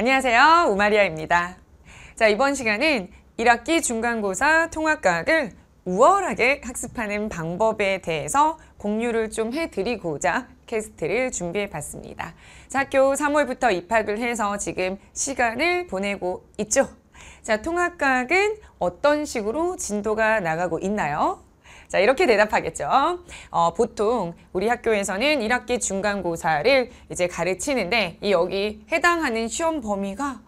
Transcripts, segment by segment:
안녕하세요. 우마리아입니다. 자, 이번 시간은 1학기 중간고사 통합과학을 우월하게 학습하는 방법에 대해서 공유를 좀 해드리고자 캐스트를 준비해봤습니다. 자, 학교 3월부터 입학을 해서 지금 시간을 보내고 있죠. 자, 통합과학은 어떤 식으로 진도가 나가고 있나요? 자 이렇게 대답하겠죠. 어, 보통 우리 학교에서는 1학기 중간고사를 이제 가르치는데 이 여기 해당하는 시험 범위가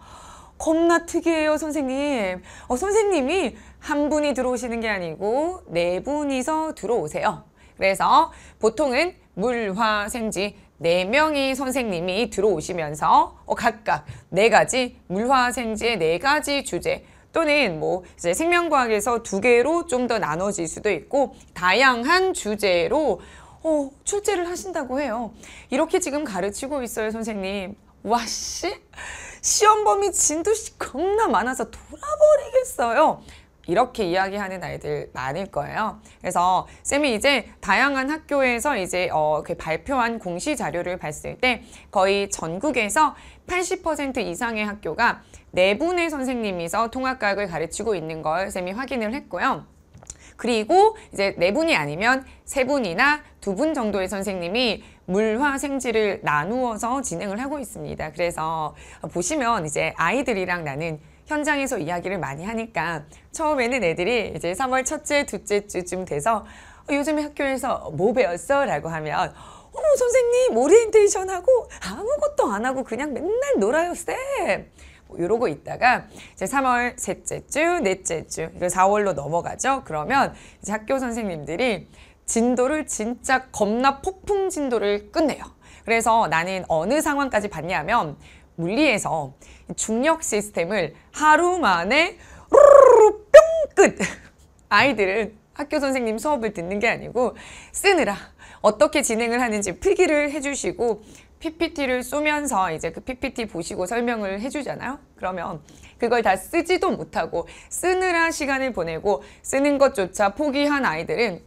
겁나 특이해요 선생님. 어, 선생님이 한 분이 들어오시는 게 아니고 네 분이서 들어오세요. 그래서 보통은 물화생지 네명의 선생님이 들어오시면서 어, 각각 네가지 물화생지의 네가지 주제 또는 뭐 이제 생명과학에서 두 개로 좀 더 나눠질 수도 있고 다양한 주제로 어, 출제를 하신다고 해요. 이렇게 지금 가르치고 있어요, 선생님. 와씨 시험 범위 진도씨 겁나 많아서 돌아버리겠어요. 이렇게 이야기하는 아이들 많을 거예요. 그래서 쌤이 이제 다양한 학교에서 이제 어, 그 발표한 공시 자료를 봤을 때 거의 전국에서 80% 이상의 학교가 네 분의 선생님이서 통합과학을 가르치고 있는 걸 쌤이 확인을 했고요. 그리고 이제 네 분이 아니면 세 분이나 두 분 정도의 선생님이 물화 생지를 나누어서 진행을 하고 있습니다. 그래서 보시면 이제 아이들이랑 나는 현장에서 이야기를 많이 하니까 처음에는 애들이 이제 3월 첫째, 둘째 주쯤 돼서 어, 요즘에 학교에서 뭐 배웠어? 라고 하면 어머 선생님 오리엔테이션하고 아무것도 안 하고 그냥 맨날 놀아요 쌤뭐 이러고 있다가 이제 3월 셋째 주, 넷째 주 이거 4월로 넘어가죠 그러면 이제 학교 선생님들이 진도를 진짜 겁나 폭풍 진도를 끝내요 그래서 나는 어느 상황까지 봤냐면 물리에서 중력 시스템을 하루 만에 뿅 끝! 아이들은 학교 선생님 수업을 듣는 게 아니고 쓰느라 어떻게 진행을 하는지 필기를 해주시고 PPT를 쏘면서 이제 그 PPT 보시고 설명을 해주잖아요. 그러면 그걸 다 쓰지도 못하고 쓰느라 시간을 보내고 쓰는 것조차 포기한 아이들은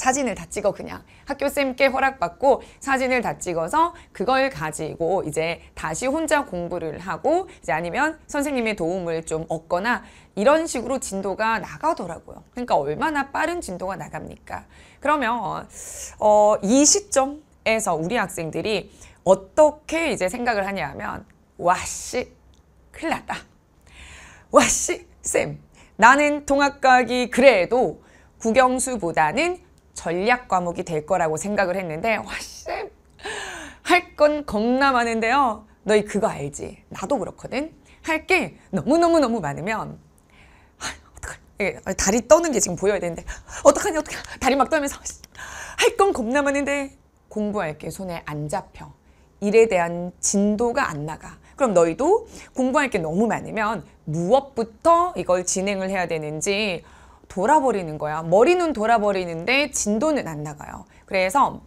사진을 다 찍어 그냥 학교 쌤께 허락받고 사진을 다 찍어서 그걸 가지고 이제 다시 혼자 공부를 하고 이제 아니면 선생님의 도움을 좀 얻거나 이런 식으로 진도가 나가더라고요. 그러니까 얼마나 빠른 진도가 나갑니까? 그러면 어, 이 시점에서 우리 학생들이 어떻게 이제 생각을 하냐 면 와씨 큰일 났다. 와씨 쌤 나는 통학과학이 그래도 국영수보다는 전략 과목이 될 거라고 생각을 했는데 와씨 할 건 겁나 많은데요. 너희 그거 알지? 나도 그렇거든. 할 게 너무너무너무 많으면 아, 어떡하 다리 떠는 게 지금 보여야 되는데 어떡하니 어떡해 하 다리 막 떠면서 할 건 겁나 많은데 공부할 게 손에 안 잡혀. 일에 대한 진도가 안 나가. 그럼 너희도 공부할 게 너무 많으면 무엇부터 이걸 진행을 해야 되는지 돌아버리는 거야. 머리는 돌아버리는데 진도는 안 나가요. 그래서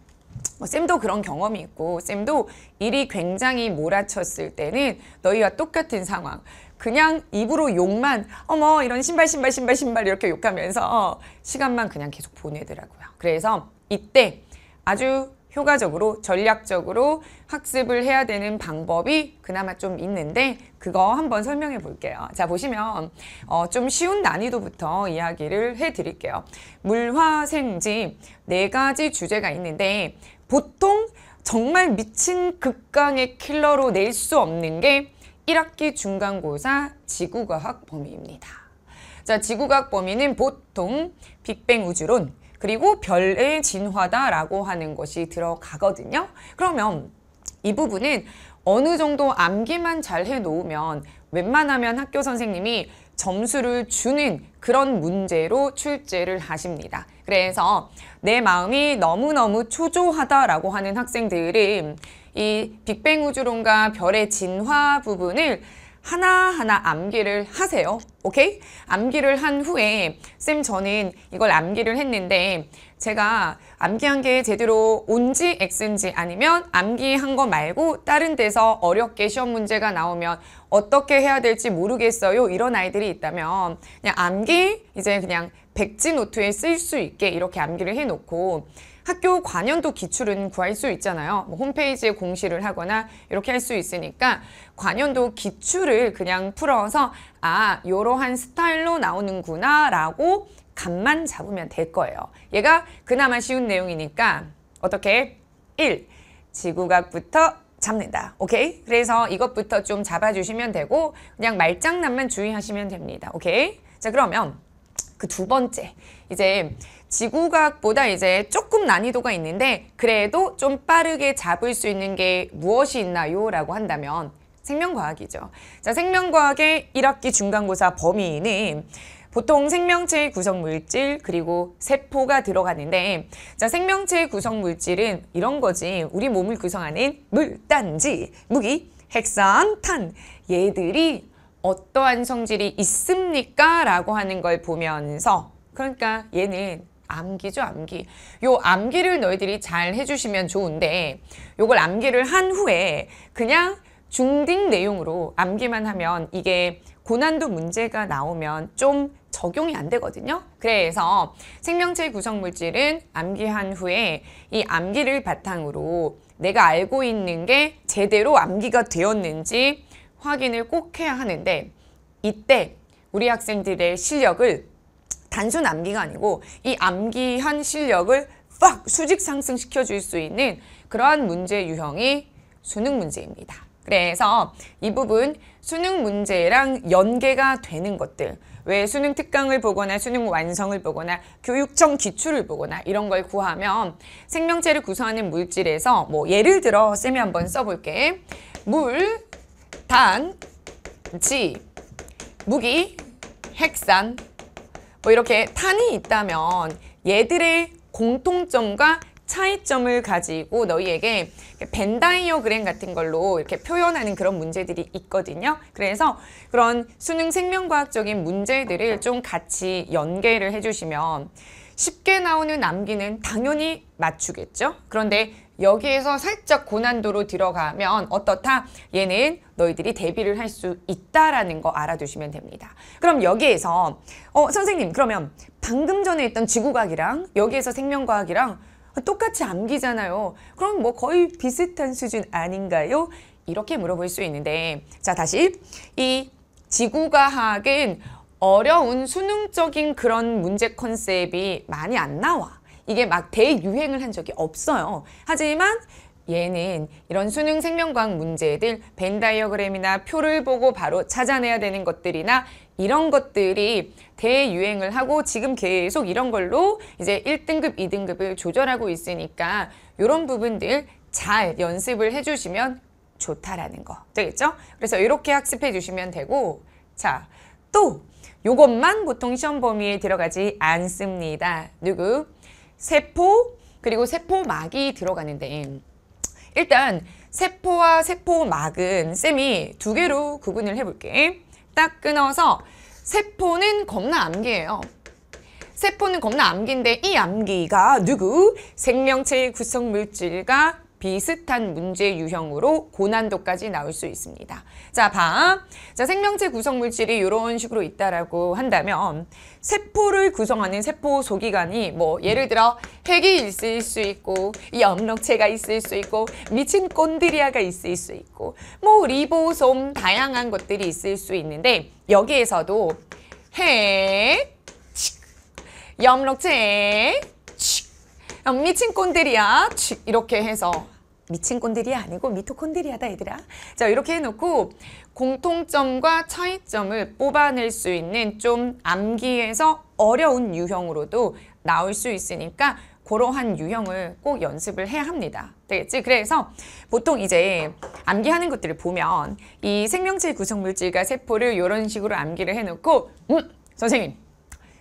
뭐 쌤도 그런 경험이 있고 쌤도 일이 굉장히 몰아쳤을 때는 너희와 똑같은 상황 그냥 입으로 욕만 어머 이런 신발 신발 신발 신발 이렇게 욕하면서 어, 시간만 그냥 계속 보내더라고요 그래서 이때 아주 효과적으로 전략적으로 학습을 해야 되는 방법이 그나마 좀 있는데 그거 한번 설명해 볼게요. 자 보시면 어, 좀 쉬운 난이도부터 이야기를 해 드릴게요. 물화생지 네 가지 주제가 있는데 보통 정말 미친 극강의 킬러로 낼 수 없는 게 1학기 중간고사 지구과학 범위입니다. 자, 지구과학 범위는 보통 빅뱅 우주론, 그리고 별의 진화다라고 하는 것이 들어가거든요. 그러면 이 부분은 어느 정도 암기만 잘 해놓으면 웬만하면 학교 선생님이 점수를 주는 그런 문제로 출제를 하십니다. 그래서 내 마음이 너무너무 초조하다라고 하는 학생들은 이 빅뱅 우주론과 별의 진화 부분을 하나하나 암기를 하세요. 오케이? 암기를 한 후에 쌤 저는 이걸 암기를 했는데 제가 암기한 게 제대로 온지 X인지 아니면 암기한 거 말고 다른 데서 어렵게 시험 문제가 나오면 어떻게 해야 될지 모르겠어요. 이런 아이들이 있다면 그냥 암기 이제 그냥 백지 노트에 쓸 수 있게 이렇게 암기를 해놓고 학교 관연도 기출은 구할 수 있잖아요. 뭐 홈페이지에 공시를 하거나 이렇게 할 수 있으니까 관연도 기출을 그냥 풀어서 아, 이러한 스타일로 나오는구나 라고 감만 잡으면 될 거예요. 얘가 그나마 쉬운 내용이니까 어떻게? 1. 지구각부터 잡는다. 오케이? 그래서 이것부터 좀 잡아주시면 되고 그냥 말장난만 주의하시면 됩니다. 오케이? 자 그러면 그 두 번째 이제 지구과학보다 이제 조금 난이도가 있는데 그래도 좀 빠르게 잡을 수 있는 게 무엇이 있나요? 라고 한다면 생명과학이죠. 자, 생명과학의 1학기 중간고사 범위는 보통 생명체의 구성물질 그리고 세포가 들어가는데 자 생명체의 구성물질은 이런 거지 우리 몸을 구성하는 물단지 무기 핵산 탄 얘들이 어떠한 성질이 있습니까 라고 하는 걸 보면서 그러니까 얘는 암기죠 암기 요 암기를 너희들이 잘 해주시면 좋은데 요걸 암기를 한 후에 그냥 중딩 내용으로 암기만 하면 이게 고난도 문제가 나오면 좀 적용이 안 되거든요. 그래서 생명체 구성물질은 암기한 후에 이 암기를 바탕으로 내가 알고 있는 게 제대로 암기가 되었는지 확인을 꼭 해야 하는데 이때 우리 학생들의 실력을 단순 암기가 아니고 이 암기한 실력을 팍 수직 상승시켜 줄 수 있는 그러한 문제 유형이 수능 문제입니다. 그래서 이 부분 수능 문제랑 연계가 되는 것들 왜 수능 특강을 보거나 수능 완성을 보거나 교육청 기출을 보거나 이런 걸 구하면 생명체를 구성하는 물질에서 뭐 예를 들어 쌤이 한번 써볼게 물, 단, 지, 무기, 핵산, 뭐 이렇게 탄이 있다면 얘들의 공통점과 차이점을 가지고 너희에게 벤다이어그램 같은 걸로 이렇게 표현하는 그런 문제들이 있거든요. 그래서 그런 수능 생명과학적인 문제들을 좀 같이 연계를 해주시면 쉽게 나오는 암기는 당연히 맞추겠죠. 그런데 여기에서 살짝 고난도로 들어가면 어떻다? 얘는 너희들이 대비를 할 수 있다라는 거 알아두시면 됩니다. 그럼 여기에서 어 선생님 그러면 방금 전에 했던 지구과학이랑 여기에서 생명과학이랑 똑같이 암기잖아요. 그럼 뭐 거의 비슷한 수준 아닌가요? 이렇게 물어볼 수 있는데 자 다시 이 지구과학은 어려운 수능적인 그런 문제 컨셉이 많이 안 나와. 이게 막 대유행을 한 적이 없어요. 하지만 얘는 이런 수능 생명과학 문제들 벤 다이어그램이나 표를 보고 바로 찾아내야 되는 것들이나 이런 것들이 대유행을 하고 지금 계속 이런 걸로 이제 1등급, 2등급을 조절하고 있으니까 이런 부분들 잘 연습을 해주시면 좋다라는 거 되겠죠? 그래서 이렇게 학습해 주시면 되고 자, 또 요것만 보통 시험 범위에 들어가지 않습니다. 누구? 세포 그리고 세포막이 들어가는데 일단 세포와 세포막은 쌤이 두 개로 구분을 해볼게. 딱 끊어서 세포는 겁나 암기예요. 세포는 겁나 암기인데 이 암기가 누구? 생명체의 구성물질과 비슷한 문제 유형으로 고난도까지 나올 수 있습니다. 자, 봐. 자, 생명체 구성 물질이 이런 식으로 있다라고 한다면 세포를 구성하는 세포 소기관이 뭐 예를 들어 핵이 있을 수 있고 염록체가 있을 수 있고 미친 꼰드리아가 있을 수 있고 뭐 리보솜 다양한 것들이 있을 수 있는데 여기에서도 핵, 염록체, 미친 꼰드리야 이렇게 해서 미친 꼰들이 아니고 미토콘드리아다 얘들아. 자 이렇게 해놓고 공통점과 차이점을 뽑아낼 수 있는 좀 암기에서 어려운 유형으로도 나올 수 있으니까 그러한 유형을 꼭 연습을 해야 합니다. 되겠지? 그래서 보통 이제 암기하는 것들을 보면 이 생명체 구성물질과 세포를 이런 식으로 암기를 해놓고 음! 선생님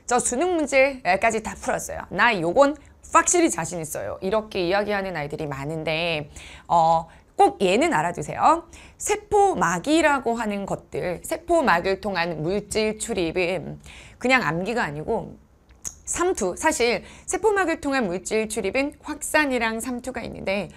저 수능 문제까지 다 풀었어요. 나 요건 확실히 자신 있어요. 이렇게 이야기하는 아이들이 많은데 어, 꼭 얘는 알아두세요. 세포막이라고 하는 것들, 세포막을 통한 물질 출입은 그냥 암기가 아니고 삼투, 사실 세포막을 통한 물질 출입은 확산이랑 삼투가 있는데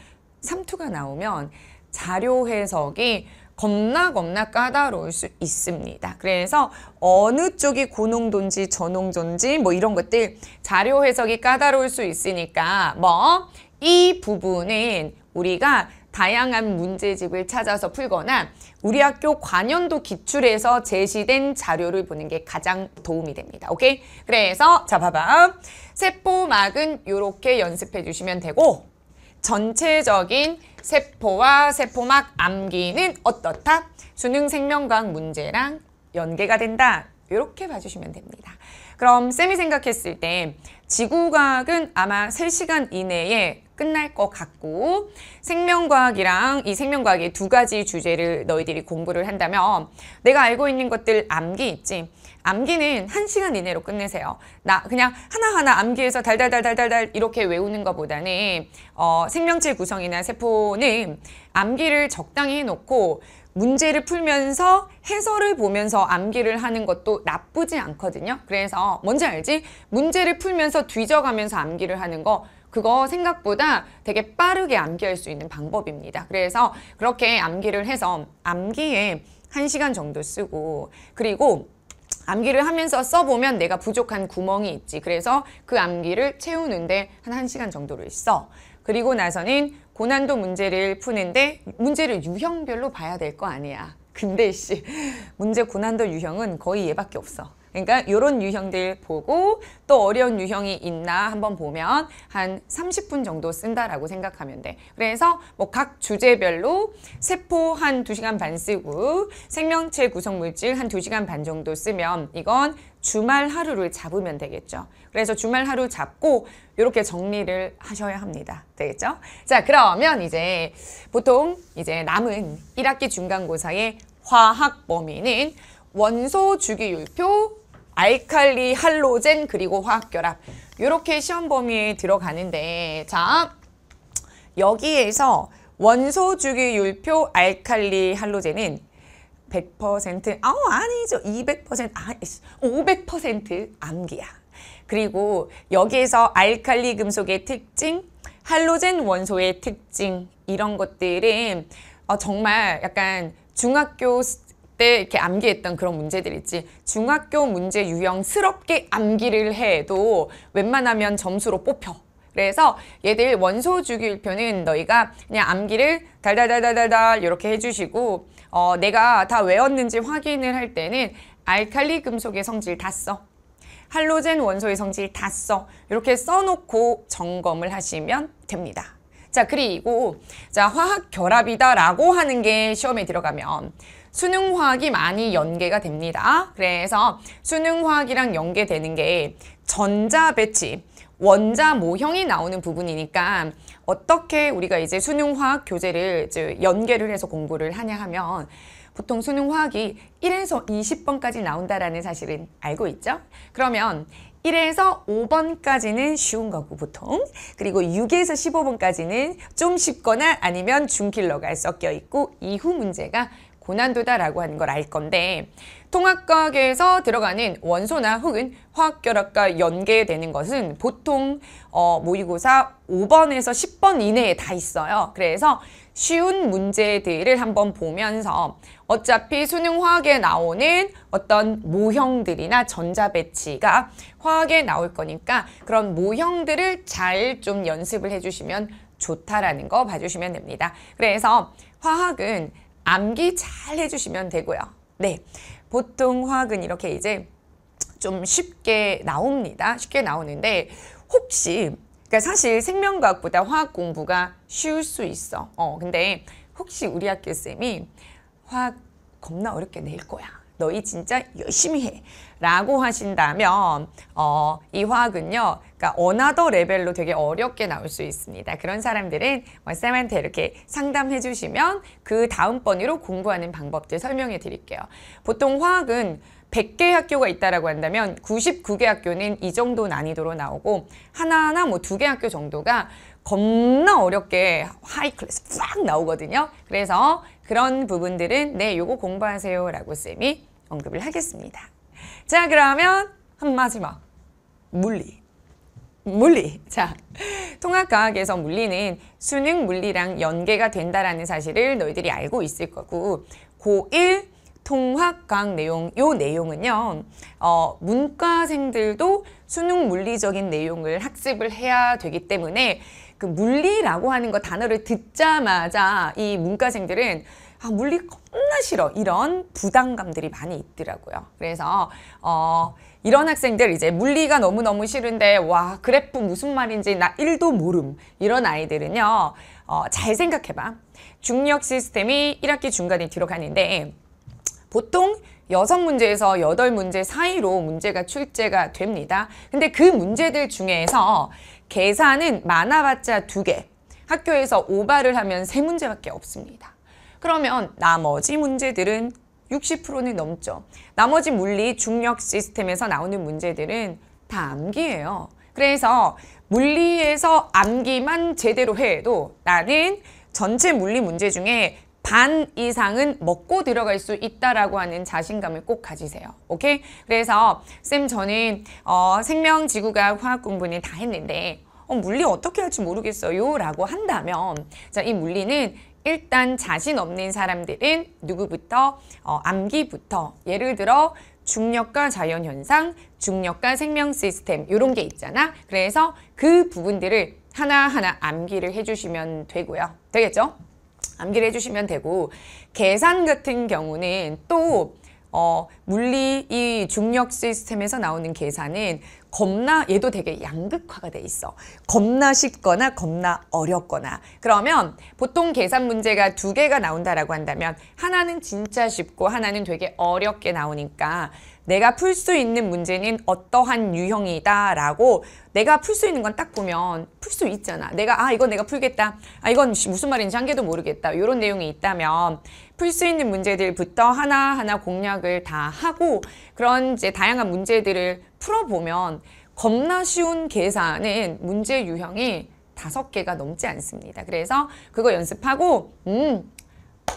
삼투가 나오면 자료 해석이 겁나 겁나 까다로울 수 있습니다. 그래서 어느 쪽이 고농도인지 저농도인지 뭐 이런 것들 자료 해석이 까다로울 수 있으니까 뭐 이 부분은 우리가 다양한 문제집을 찾아서 풀거나 우리 학교 관연도 기출에서 제시된 자료를 보는 게 가장 도움이 됩니다. 오케이? 그래서 자 봐봐. 세포막은 이렇게 연습해 주시면 되고 전체적인 세포와 세포막 암기는 어떻다? 수능 생명과학 문제랑 연계가 된다. 이렇게 봐주시면 됩니다. 그럼 쌤이 생각했을 때 지구과학은 아마 세시간 이내에 끝날 것 같고 생명과학이랑 이 생명과학의 두 가지 주제를 너희들이 공부를 한다면 내가 알고 있는 것들 암기 있지 암기는 한시간 이내로 끝내세요. 나 그냥 하나하나 암기해서 달달달달달달 이렇게 외우는 것보다는 어, 생명체 구성이나 세포는 암기를 적당히 해놓고 문제를 풀면서 해설을 보면서 암기를 하는 것도 나쁘지 않거든요. 그래서 뭔지 알지? 문제를 풀면서 뒤져가면서 암기를 하는 거 그거 생각보다 되게 빠르게 암기할 수 있는 방법입니다. 그래서 그렇게 암기를 해서 암기에 한시간 정도 쓰고 그리고 암기를 하면서 써보면 내가 부족한 구멍이 있지. 그래서 그 암기를 채우는데 한 1시간 정도를 써. 그리고 나서는 고난도 문제를 푸는데 문제를 유형별로 봐야 될 거 아니야. 근데 씨 문제 고난도 유형은 거의 얘밖에 없어. 그러니까 이런 유형들 보고 또 어려운 유형이 있나 한번 보면 한 30분 정도 쓴다라고 생각하면 돼. 그래서 뭐 각 주제별로 세포 한 2시간 반 쓰고 생명체 구성물질 한 2시간 반 정도 쓰면 이건 주말 하루를 잡으면 되겠죠. 그래서 주말 하루 잡고 이렇게 정리를 하셔야 합니다. 되겠죠? 자 그러면 이제 보통 이제 남은 1학기 중간고사의 화학 범위는 원소 주기율표 알칼리, 할로젠, 그리고 화학결합 이렇게 시험 범위에 들어가는데 자 여기에서 원소 주기 율표 알칼리 할로젠은 100% 아, 아니죠. 200% 아, 500% 암기야. 그리고 여기에서 알칼리 금속의 특징, 할로젠 원소의 특징 이런 것들은 어, 정말 약간 중학교 때 이렇게 암기했던 그런 문제들 있지 중학교 문제 유형스럽게 암기를 해도 웬만하면 점수로 뽑혀 그래서 얘들 원소 주기율표는 너희가 그냥 암기를 달달달달달달 이렇게 해주시고 어, 내가 다 외웠는지 확인을 할 때는 알칼리 금속의 성질 다 써. 할로젠 원소의 성질 다 써. 이렇게 써놓고 점검을 하시면 됩니다. 자 그리고 자 화학 결합이다라고 하는 게 시험에 들어가면 수능화학이 많이 연계가 됩니다. 그래서 수능화학이랑 연계되는 게 전자 배치, 원자 모형이 나오는 부분이니까 어떻게 우리가 이제 수능화학 교재를 이제 연계를 해서 공부를 하냐 하면 보통 수능화학이 1에서 20번까지 나온다라는 사실은 알고 있죠? 그러면 1에서 5번까지는 쉬운 거고 보통 그리고 6에서 15번까지는 좀 쉽거나 아니면 중킬러가 섞여 있고 이후 문제가 고난도다라고 하는 걸 알 건데 통합과학에서 들어가는 원소나 혹은 화학결합과 연계되는 것은 보통 어, 모의고사 5번에서 10번 이내에 다 있어요. 그래서 쉬운 문제들을 한번 보면서 어차피 수능 화학에 나오는 어떤 모형들이나 전자 배치가 화학에 나올 거니까 그런 모형들을 잘 좀 연습을 해주시면 좋다라는 거 봐주시면 됩니다. 그래서 화학은 암기 잘 해주시면 되고요. 네, 보통 화학은 이렇게 이제 좀 쉽게 나옵니다. 쉽게 나오는데 혹시 그러니까 사실 생명과학보다 화학 공부가 쉬울 수 있어. 어, 근데 혹시 우리 학교 쌤이 화학 겁나 어렵게 낼 거야. 너희 진짜 열심히 해. 라고 하신다면 어, 이 화학은요. 그러니까 어나더 레벨로 되게 어렵게 나올 수 있습니다. 그런 사람들은 뭐 쌤한테 이렇게 상담해 주시면 그 다음 번으로 공부하는 방법들 설명해 드릴게요. 보통 화학은 100개 학교가 있다라고 한다면 99개 학교는 이 정도 난이도로 나오고 하나나 하뭐두 개 학교 정도가 겁나 어렵게 하이 클래스 싹 나오거든요. 그래서 그런 부분들은 네, 요거 공부하세요라고 쌤이 언급을 하겠습니다. 자, 그러면 한 마지막. 물리. 물리. 자, 통합과학에서 물리는 수능 물리랑 연계가 된다라는 사실을 너희들이 알고 있을 거고 고1 통합과학 내용, 요 내용은요, 어, 문과생들도 수능 물리적인 내용을 학습을 해야 되기 때문에 그 물리라고 하는 거 단어를 듣자마자 이 문과생들은 아, 물리 겁나 싫어. 이런 부담감들이 많이 있더라고요. 그래서, 어, 이런 학생들 이제 물리가 너무너무 싫은데, 와, 그래프 무슨 말인지 나 1도 모름. 이런 아이들은요, 어, 잘 생각해봐. 중력 시스템이 1학기 중간에 들어 가는데, 보통 여섯 문제에서 여덟 문제 사이로 문제가 출제가 됩니다. 근데 그 문제들 중에서 계산은 많아봤자 두 개, 학교에서 오바를 하면 세 문제밖에 없습니다. 그러면 나머지 문제들은 60%는 넘죠. 나머지 물리 중력 시스템에서 나오는 문제들은 다 암기예요. 그래서 물리에서 암기만 제대로 해도 나는 전체 물리 문제 중에 반 이상은 먹고 들어갈 수 있다라고 하는 자신감을 꼭 가지세요. 오케이? 그래서 쌤 저는 어, 생명, 지구과학, 화학 공부는 다 했는데 어, 물리 어떻게 할지 모르겠어요 라고 한다면 자, 이 물리는 일단 자신 없는 사람들은 누구부터? 어, 암기부터. 예를 들어 중력과 자연현상, 중력과 생명시스템 이런 게 있잖아. 그래서 그 부분들을 하나하나 암기를 해주시면 되고요. 되겠죠? 암기를 해주시면 되고 계산 같은 경우는 또 어, 물리 이 중력 시스템에서 나오는 계산은 겁나 얘도 되게 양극화가 돼 있어. 겁나 쉽거나 겁나 어렵거나. 그러면 보통 계산 문제가 두 개가 나온다라고 한다면 하나는 진짜 쉽고 하나는 되게 어렵게 나오니까 내가 풀 수 있는 문제는 어떠한 유형이다라고 내가 풀 수 있는 건 딱 보면 풀 수 있잖아. 내가 아 이건 내가 풀겠다. 아 이건 무슨 말인지 한 개도 모르겠다. 이런 내용이 있다면 풀 수 있는 문제들부터 하나하나 공략을 다 하고 그런 이제 다양한 문제들을 풀어보면 겁나 쉬운 계산은 문제 유형이 다섯 개가 넘지 않습니다. 그래서 그거 연습하고 음,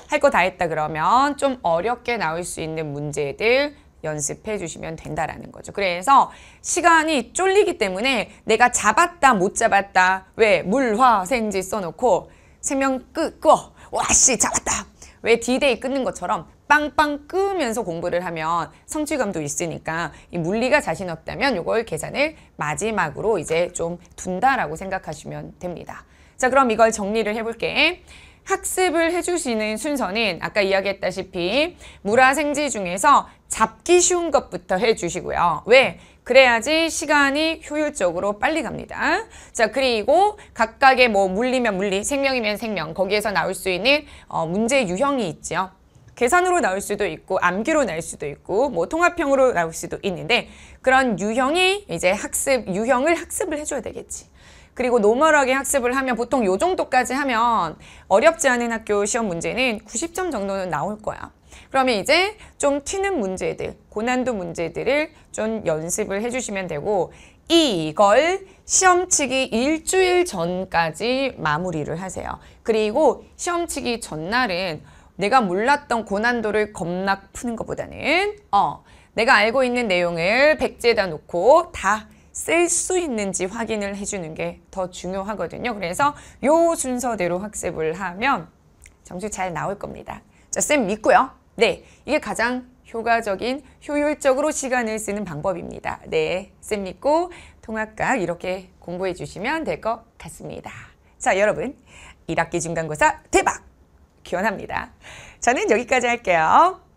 할 거 다 했다 그러면 좀 어렵게 나올 수 있는 문제들 연습해 주시면 된다라는 거죠. 그래서 시간이 쫄리기 때문에 내가 잡았다 못 잡았다 왜 물화생지 써놓고 생명 끄, 끄어 와씨 잡았다 왜 디데이 끊는 것처럼 빵빵 끄면서 공부를 하면 성취감도 있으니까 이 물리가 자신 없다면 이걸 계산을 마지막으로 이제 좀 둔다라고 생각하시면 됩니다. 자 그럼 이걸 정리를 해볼게. 학습을 해주시는 순서는 아까 이야기했다시피 물화생지 중에서 잡기 쉬운 것부터 해주시고요. 왜? 그래야지 시간이 효율적으로 빨리 갑니다. 자 그리고 각각의 뭐 물리면 물리, 생명이면 생명 거기에서 나올 수 있는 어, 문제 유형이 있죠. 계산으로 나올 수도 있고 암기로 나올 수도 있고 뭐 통합형으로 나올 수도 있는데 그런 유형이 이제 학습 유형을 학습을 해줘야 되겠지. 그리고 노멀하게 학습을 하면 보통 요 정도까지 하면 어렵지 않은 학교 시험 문제는 90점 정도는 나올 거야. 그러면 이제 좀 튀는 문제들, 고난도 문제들을 좀 연습을 해주시면 되고 이걸 시험치기 일주일 전까지 마무리를 하세요. 그리고 시험치기 전날은 내가 몰랐던 고난도를 겁나 푸는 것보다는 어 내가 알고 있는 내용을 백지에다 놓고 다 쓸 수 있는지 확인을 해주는 게 더 중요하거든요. 그래서 요 순서대로 학습을 하면 점수 잘 나올 겁니다. 자, 쌤 믿고요. 네, 이게 가장 효과적인 효율적으로 시간을 쓰는 방법입니다. 네, 쌤 믿고 통합각 이렇게 공부해 주시면 될 것 같습니다. 자, 여러분 1학기 중간고사 대박! 기원합니다. 저는 여기까지 할게요.